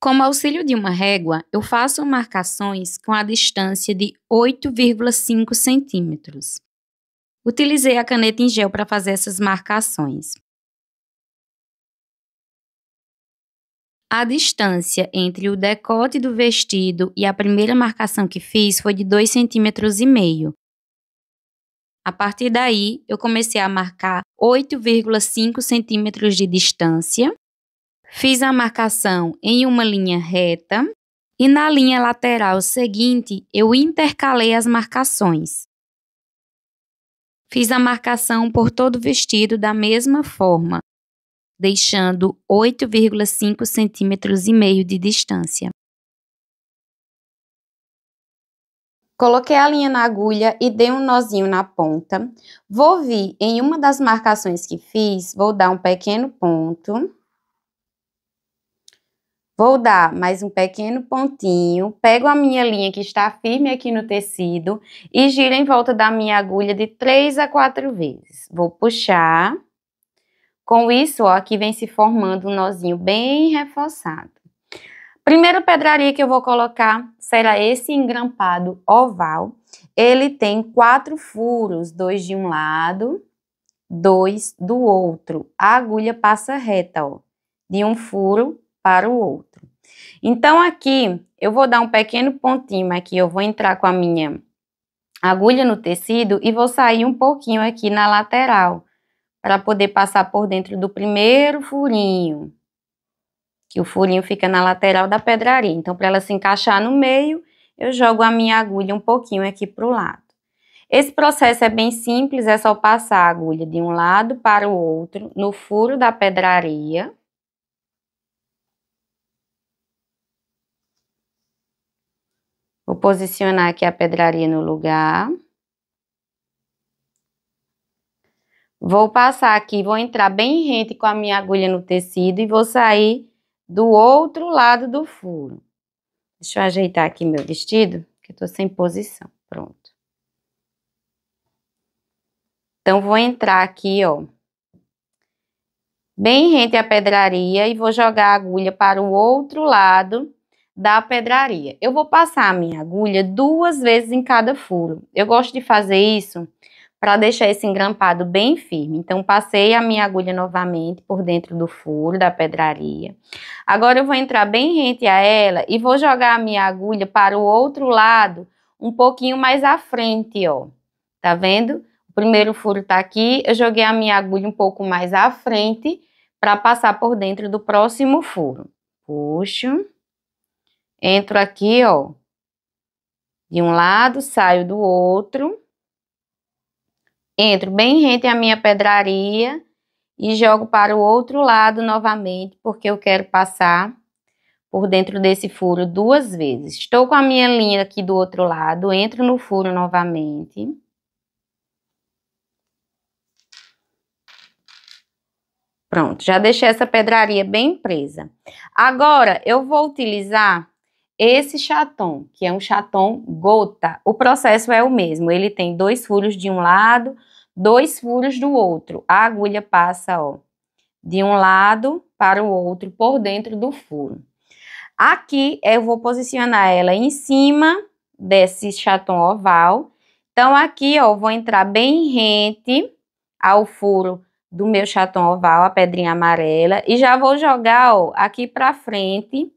Como auxílio de uma régua, eu faço marcações com a distância de 8,5 centímetros. Utilizei a caneta em gel para fazer essas marcações. A distância entre o decote do vestido e a primeira marcação que fiz foi de 2,5 cm. A partir daí, eu comecei a marcar 8,5 centímetros de distância Fiz a marcação em uma linha reta e na linha lateral seguinte eu intercalei as marcações. Fiz a marcação por todo o vestido da mesma forma, deixando 8,5 centímetros e meio de distância. Coloquei a linha na agulha e dei um nozinho na ponta. Vou vir em uma das marcações que fiz, vou dar um pequeno ponto Vou dar mais um pequeno pontinho, pego a minha linha que está firme aqui no tecido e giro em volta da minha agulha de três a quatro vezes. Vou puxar. Com isso, ó, aqui vem se formando um nozinho bem reforçado. Primeira pedraria que eu vou colocar será esse engrampado oval. Ele tem quatro furos, dois de um lado, dois do outro. A agulha passa reta, ó, de um furo para o outro. Então aqui eu vou dar um pequeno pontinho aqui, eu vou entrar com a minha agulha no tecido e vou sair um pouquinho aqui na lateral para poder passar por dentro do primeiro furinho. Que o furinho fica na lateral da pedraria. Então, para ela se encaixar no meio, eu jogo a minha agulha um pouquinho aqui para o lado. Esse processo é bem simples, é só passar a agulha de um lado para o outro no furo da pedraria Vou posicionar aqui a pedraria no lugar. Vou passar aqui, vou entrar bem rente com a minha agulha no tecido e vou sair do outro lado do furo. Deixa eu ajeitar aqui meu vestido, que eu tô sem posição. Pronto. Então, vou entrar aqui, ó. Bem rente à pedraria e vou jogar a agulha para o outro lado da pedraria. Eu vou passar a minha agulha duas vezes em cada furo. Eu gosto de fazer isso para deixar esse engrampado bem firme. Então, passei a minha agulha novamente por dentro do furo da pedraria. Agora, eu vou entrar bem rente a ela e vou jogar a minha agulha para o outro lado, um pouquinho mais à frente, ó. Tá vendo? O primeiro furo tá aqui, eu joguei a minha agulha um pouco mais à frente para passar por dentro do próximo furo. Puxo. Entro aqui, ó. De um lado, saio do outro. Entro bem rente à minha pedraria e jogo para o outro lado novamente, porque eu quero passar por dentro desse furo duas vezes. Estou com a minha linha aqui do outro lado, entro no furo novamente. Pronto, já deixei essa pedraria bem presa. Agora, eu vou utilizar esse chaton, que é um chaton gota, o processo é o mesmo. Ele tem dois furos de um lado, dois furos do outro. A agulha passa, ó, de um lado para o outro por dentro do furo. Aqui eu vou posicionar ela em cima desse chaton oval. Então aqui, ó, vou entrar bem rente ao furo do meu chaton oval, a pedrinha amarela, e já vou jogar, ó, aqui para frente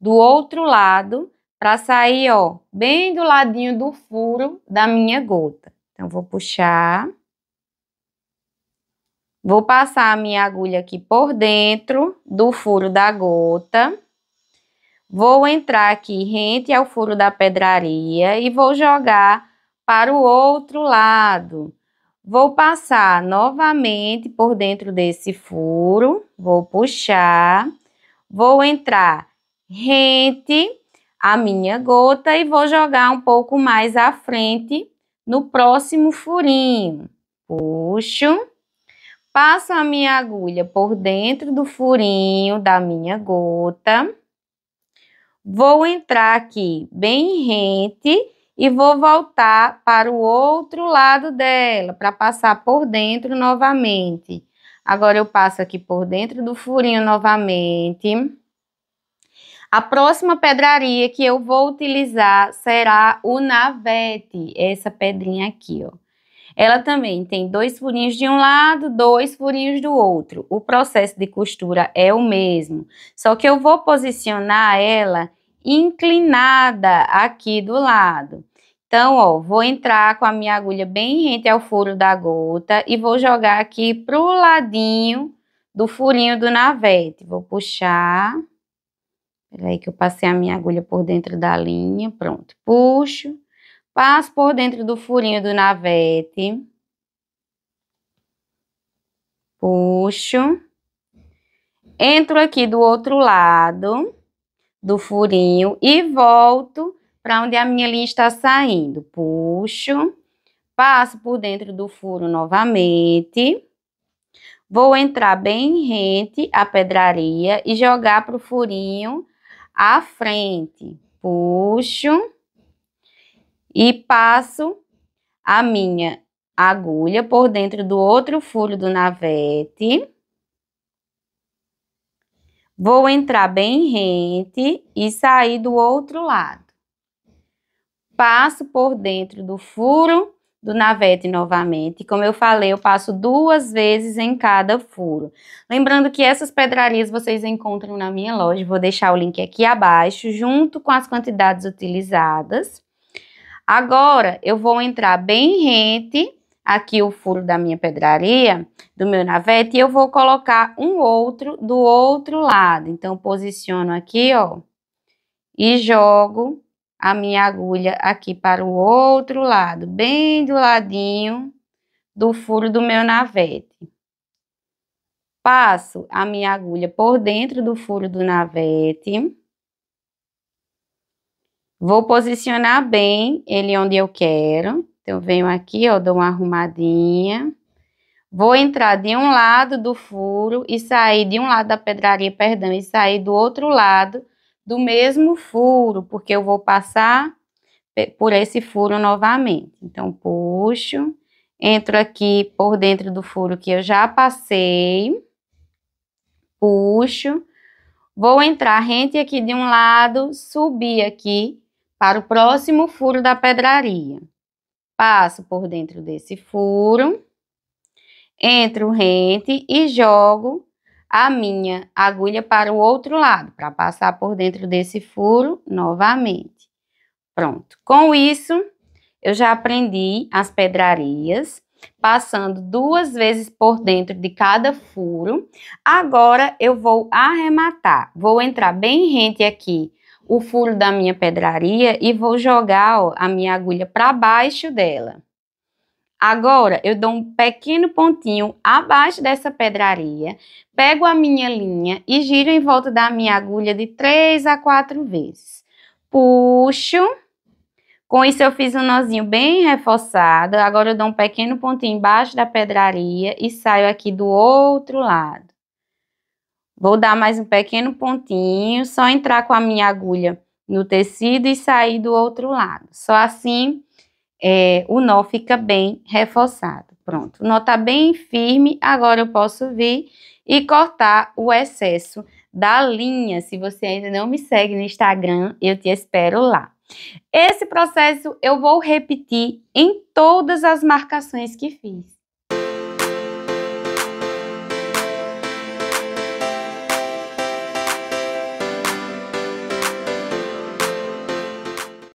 do outro lado para sair, ó, bem do ladinho do furo da minha gota. Então, vou puxar. Vou passar a minha agulha aqui por dentro do furo da gota. Vou entrar aqui rente ao furo da pedraria e vou jogar para o outro lado. Vou passar novamente por dentro desse furo, vou puxar, vou entrar rente à minha gota e vou jogar um pouco mais à frente no próximo furinho. Puxo, passo a minha agulha por dentro do furinho da minha gota. Vou entrar aqui bem rente e vou voltar para o outro lado dela, para passar por dentro novamente. Agora eu passo aqui por dentro do furinho novamente a próxima pedraria que eu vou utilizar será o navete, essa pedrinha aqui, ó. Ela também tem dois furinhos de um lado, dois furinhos do outro. O processo de costura é o mesmo, só que eu vou posicionar ela inclinada aqui do lado. Então, ó, vou entrar com a minha agulha bem rente ao furo da gota e vou jogar aqui pro ladinho do furinho do navete. Vou puxar Peraí que eu passei a minha agulha por dentro da linha, pronto. Puxo, passo por dentro do furinho do navete. Puxo. Entro aqui do outro lado do furinho e volto para onde a minha linha está saindo. Puxo, passo por dentro do furo novamente. Vou entrar bem rente à pedraria e jogar para o furinho à frente, puxo e passo a minha agulha por dentro do outro furo do navete. Vou entrar bem rente e sair do outro lado. Passo por dentro do furo do navete novamente. Como eu falei, eu passo duas vezes em cada furo. Lembrando que essas pedrarias vocês encontram na minha loja, vou deixar o link aqui abaixo, junto com as quantidades utilizadas. Agora, eu vou entrar bem rente aqui o furo da minha pedraria, do meu navete, e eu vou colocar um outro do outro lado. Então, posiciono aqui, ó, e jogo a minha agulha aqui para o outro lado, bem do ladinho do furo do meu navete. Passo a minha agulha por dentro do furo do navete. Vou posicionar bem ele onde eu quero. Então, eu venho aqui, ó, dou uma arrumadinha. Vou entrar de um lado do furo e sair de um lado da pedraria, perdão, e sair do outro lado do mesmo furo, porque eu vou passar por esse furo novamente. Então, puxo, entro aqui por dentro do furo que eu já passei, puxo, vou entrar rente aqui de um lado, subir aqui para o próximo furo da pedraria. Passo por dentro desse furo, entro rente e jogo a minha agulha para o outro lado, para passar por dentro desse furo novamente. Pronto. Com isso, eu já aprendi as pedrarias, passando duas vezes por dentro de cada furo. Agora, eu vou arrematar. Vou entrar bem rente aqui o furo da minha pedraria e vou jogar ó, a minha agulha para baixo dela. Agora, eu dou um pequeno pontinho abaixo dessa pedraria, pego a minha linha e giro em volta da minha agulha de três a quatro vezes. Puxo. Com isso, eu fiz um nozinho bem reforçado. Agora, eu dou um pequeno pontinho embaixo da pedraria e saio aqui do outro lado. Vou dar mais um pequeno pontinho, só entrar com a minha agulha no tecido e sair do outro lado. Só assim é, o nó fica bem reforçado. Pronto, o nó está bem firme, agora eu posso vir e cortar o excesso da linha. Se você ainda não me segue no Instagram, eu te espero lá. Esse processo eu vou repetir em todas as marcações que fiz.